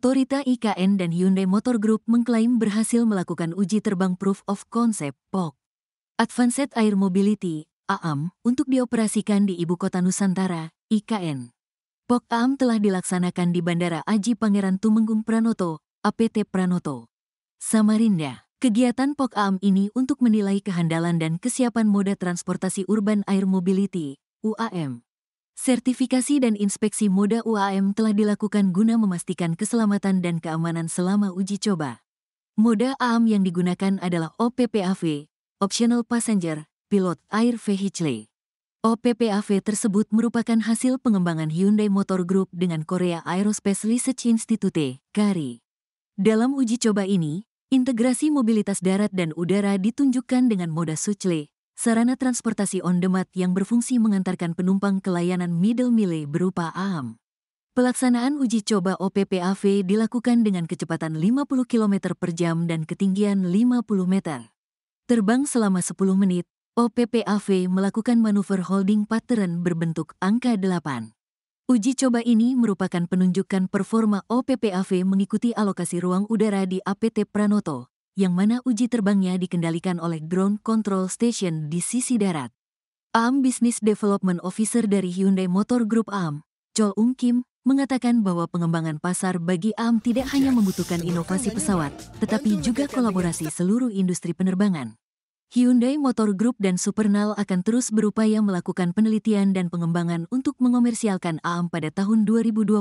Torita IKN dan Hyundai Motor Group mengklaim berhasil melakukan uji terbang Proof of Concept POC. Advanced Air Mobility, AAM, untuk dioperasikan di Ibu Kota Nusantara, IKN. POC AAM telah dilaksanakan di Bandara Aji Pangeran Tumenggung Pranoto, APT Pranoto. Samarinda, kegiatan POC AAM ini untuk menilai kehandalan dan kesiapan moda transportasi urban air mobility, UAM. Sertifikasi dan inspeksi moda UAM telah dilakukan guna memastikan keselamatan dan keamanan selama uji coba. Moda AM yang digunakan adalah OPPAV, Optional Passenger, Pilot Air Vehicle. OPPAV tersebut merupakan hasil pengembangan Hyundai Motor Group dengan Korea Aerospace Research Institute, KARI. Dalam uji coba ini, integrasi mobilitas darat dan udara ditunjukkan dengan moda suci sarana transportasi on-demand yang berfungsi mengantarkan penumpang ke layanan middle mile berupa AAM. Pelaksanaan uji coba OPPAV dilakukan dengan kecepatan 50 km per jam dan ketinggian 50 meter. Terbang selama 10 menit, OPPAV melakukan manuver holding pattern berbentuk angka 8. Uji coba ini merupakan penunjukan performa OPPAV mengikuti alokasi ruang udara di APT Pranoto, yang mana uji terbangnya dikendalikan oleh Ground Control Station di sisi darat. AM Business Development Officer dari Hyundai Motor Group AM, Chol Ung Kim, mengatakan bahwa pengembangan pasar bagi AM tidak hanya membutuhkan inovasi pesawat, tetapi juga kolaborasi seluruh industri penerbangan. Hyundai Motor Group dan Supernal akan terus berupaya melakukan penelitian dan pengembangan untuk mengomersialkan AM pada tahun 2028,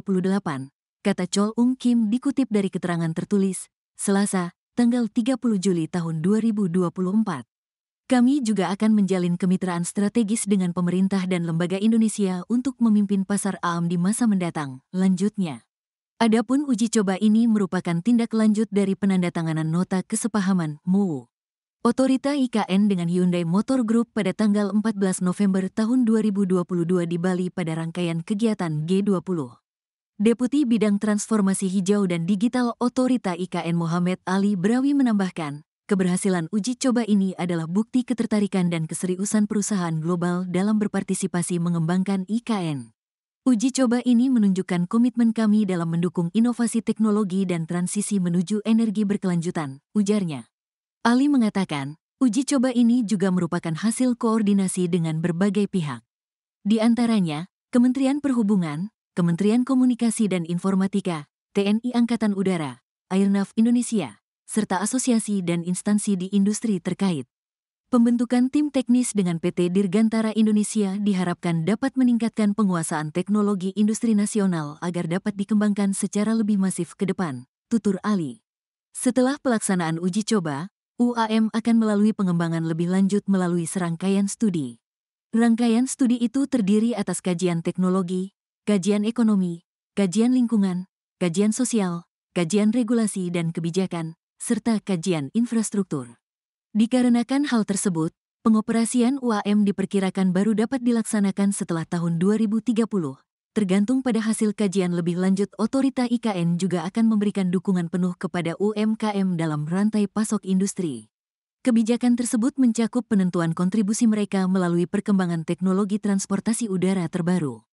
kata Chol Ung Kim dikutip dari keterangan tertulis, Selasa, tanggal 30 Juli tahun 2024. Kami juga akan menjalin kemitraan strategis dengan pemerintah dan lembaga Indonesia untuk memimpin pasar AM di masa mendatang. Lanjutnya. Adapun uji coba ini merupakan tindak lanjut dari penandatanganan nota kesepahaman MOU. Otorita IKN dengan Hyundai Motor Group pada tanggal 14 November tahun 2022 di Bali pada rangkaian kegiatan G20. Deputi Bidang Transformasi Hijau dan Digital Otorita IKN Muhammad Ali Brawi menambahkan, keberhasilan uji coba ini adalah bukti ketertarikan dan keseriusan perusahaan global dalam berpartisipasi mengembangkan IKN. Uji coba ini menunjukkan komitmen kami dalam mendukung inovasi teknologi dan transisi menuju energi berkelanjutan, ujarnya. Ali mengatakan, uji coba ini juga merupakan hasil koordinasi dengan berbagai pihak. Di antaranya, Kementerian Perhubungan, Kementerian Komunikasi dan Informatika, TNI Angkatan Udara, Airnav Indonesia, serta asosiasi dan instansi di industri terkait. Pembentukan tim teknis dengan PT Dirgantara Indonesia diharapkan dapat meningkatkan penguasaan teknologi industri nasional agar dapat dikembangkan secara lebih masif ke depan, tutur Ali. Setelah pelaksanaan uji coba, UAM akan melalui pengembangan lebih lanjut melalui serangkaian studi. Rangkaian studi itu terdiri atas kajian teknologi, Kajian ekonomi, kajian lingkungan, kajian sosial, kajian regulasi dan kebijakan, serta kajian infrastruktur. Dikarenakan hal tersebut, pengoperasian UAM diperkirakan baru dapat dilaksanakan setelah tahun 2030. Tergantung pada hasil kajian lebih lanjut, otorita IKN juga akan memberikan dukungan penuh kepada UMKM dalam rantai pasok industri. Kebijakan tersebut mencakup penentuan kontribusi mereka melalui perkembangan teknologi transportasi udara terbaru.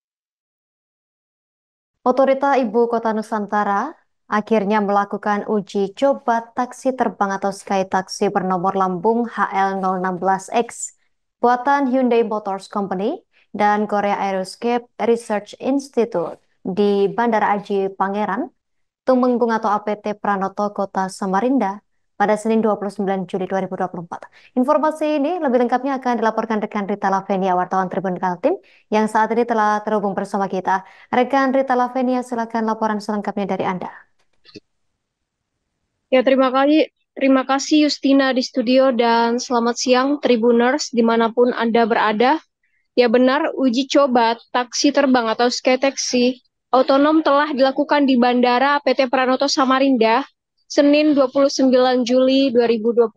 Otorita Ibu Kota Nusantara akhirnya melakukan uji coba taksi terbang atau sky taksi bernomor lambung HL016X buatan Hyundai Motors Company dan Korea Aeroscape Research Institute di Bandara Aji Pangeran, Tumenggung atau APT Pranoto, Kota Samarinda, pada Senin 29 Juli 2024. Informasi ini lebih lengkapnya akan dilaporkan rekan Rita Lavenia, wartawan Tribun Kaltim, yang saat ini telah terhubung bersama kita. Rekan Rita Lavenia, silakan laporan selengkapnya dari Anda. Ya, terima kasih. Terima kasih Justina di studio dan selamat siang Tribuners dimanapun Anda berada. Ya benar, uji coba taksi terbang atau sky otonom telah dilakukan di Bandara PT Pranoto Samarinda Senin 29 Juli 2024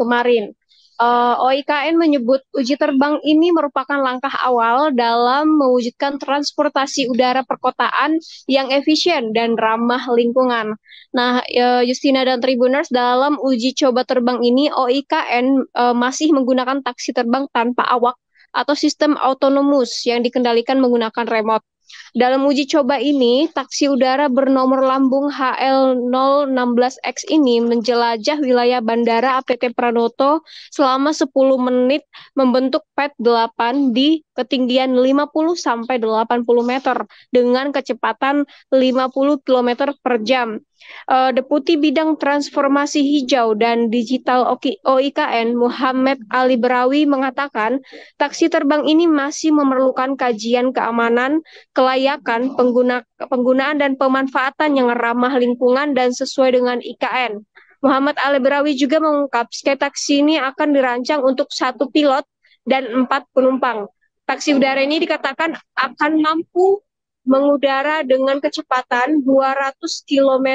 kemarin. Uh, eh, OIKN menyebut uji terbang ini merupakan langkah awal dalam mewujudkan transportasi udara perkotaan yang efisien dan ramah lingkungan. Nah, uh, Justina dan Tribuners dalam uji coba terbang ini OIKN uh, eh, masih menggunakan taksi terbang tanpa awak atau sistem autonomus yang dikendalikan menggunakan remote. Dalam uji coba ini, taksi udara bernomor lambung HL016X ini menjelajah wilayah Bandara APT Pranoto selama 10 menit membentuk PET 8 di ketinggian 50 sampai 80 meter dengan kecepatan 50 km per jam. Uh, Deputi Bidang Transformasi Hijau dan Digital OIKN Muhammad Ali Berawi mengatakan, taksi terbang ini masih memerlukan kajian keamanan, kelayakan, pengguna, penggunaan dan pemanfaatan yang ramah lingkungan dan sesuai dengan IKN. Muhammad Ali Berawi juga mengungkap, sky taksi ini akan dirancang untuk satu pilot dan empat penumpang. Taksi udara ini dikatakan akan mampu mengudara dengan kecepatan 200 km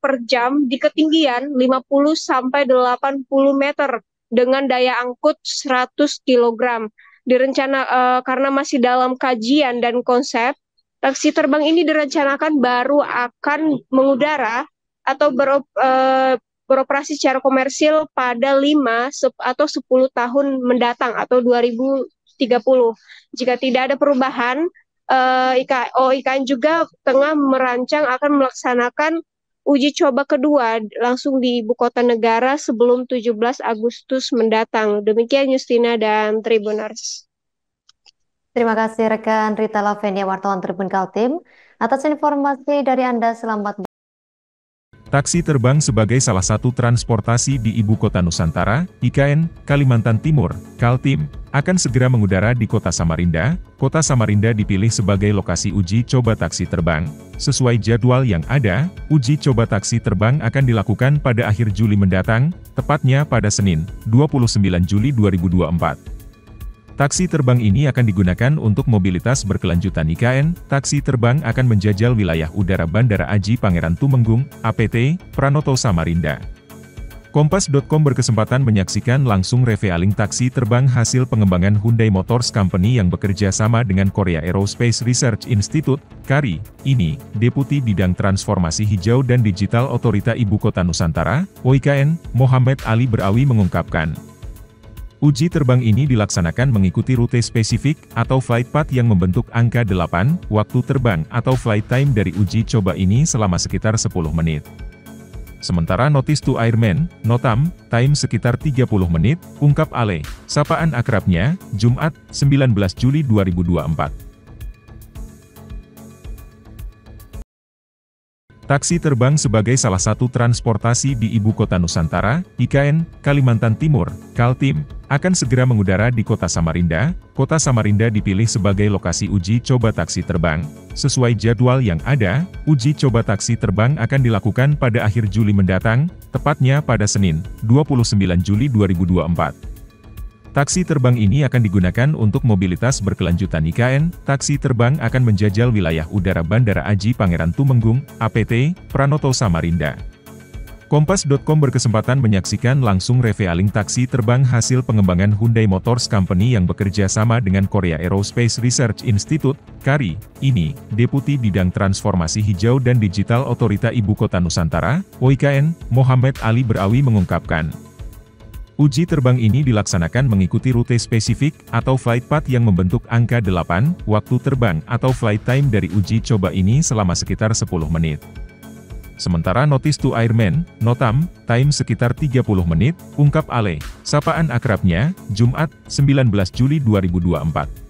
per jam di ketinggian 50 sampai 80 meter dengan daya angkut 100 kg. Direncana uh, karena masih dalam kajian dan konsep, taksi terbang ini direncanakan baru akan mengudara atau berop, uh, beroperasi secara komersil pada 5 atau 10 tahun mendatang atau 2000 jika tidak ada perubahan, uh, eh, IK, oh, IKN juga tengah merancang akan melaksanakan uji coba kedua langsung di ibu kota negara sebelum 17 Agustus mendatang. Demikian Justina dan Tribuners. Terima kasih rekan Rita Lavenia wartawan Tribun Kaltim atas informasi dari Anda selamat Taksi terbang sebagai salah satu transportasi di ibu kota Nusantara, IKN, Kalimantan Timur, Kaltim, akan segera mengudara di kota Samarinda. Kota Samarinda dipilih sebagai lokasi uji coba taksi terbang. Sesuai jadwal yang ada, uji coba taksi terbang akan dilakukan pada akhir Juli mendatang, tepatnya pada Senin, 29 Juli 2024. Taksi terbang ini akan digunakan untuk mobilitas berkelanjutan IKN. Taksi terbang akan menjajal wilayah udara Bandara Aji Pangeran Tumenggung, APT, Pranoto Samarinda. Kompas.com berkesempatan menyaksikan langsung revealing taksi terbang hasil pengembangan Hyundai Motors Company yang bekerja sama dengan Korea Aerospace Research Institute, KARI. Ini, Deputi Bidang Transformasi Hijau dan Digital Otorita Ibu Kota Nusantara, OIKN, Mohamed Ali Berawi mengungkapkan. Uji terbang ini dilaksanakan mengikuti rute spesifik, atau flight path yang membentuk angka 8, waktu terbang atau flight time dari uji coba ini selama sekitar 10 menit. Sementara notice to airmen, notam, time sekitar 30 menit, ungkap Ale, sapaan akrabnya, Jumat, 19 Juli 2024. Taksi terbang sebagai salah satu transportasi di ibu kota Nusantara, IKN, Kalimantan Timur, Kaltim, akan segera mengudara di kota Samarinda. Kota Samarinda dipilih sebagai lokasi uji coba taksi terbang. Sesuai jadwal yang ada, uji coba taksi terbang akan dilakukan pada akhir Juli mendatang, tepatnya pada Senin, 29 Juli 2024. Taksi terbang ini akan digunakan untuk mobilitas berkelanjutan IKN. Taksi terbang akan menjajal wilayah udara Bandara Aji Pangeran Tumenggung, APT, Pranoto Samarinda. Kompas.com berkesempatan menyaksikan langsung revealing taksi terbang hasil pengembangan Hyundai Motors Company yang bekerja sama dengan Korea Aerospace Research Institute, KARI. Ini, Deputi Bidang Transformasi Hijau dan Digital Otorita Ibu Kota Nusantara, OIKN, Muhammad Ali Berawi mengungkapkan. Uji terbang ini dilaksanakan mengikuti rute spesifik atau flight path yang membentuk angka 8, waktu terbang atau flight time dari uji coba ini selama sekitar 10 menit. Sementara notis to Airman, Notam, time sekitar 30 menit, ungkap Ale, sapaan akrabnya, Jumat, 19 Juli 2024.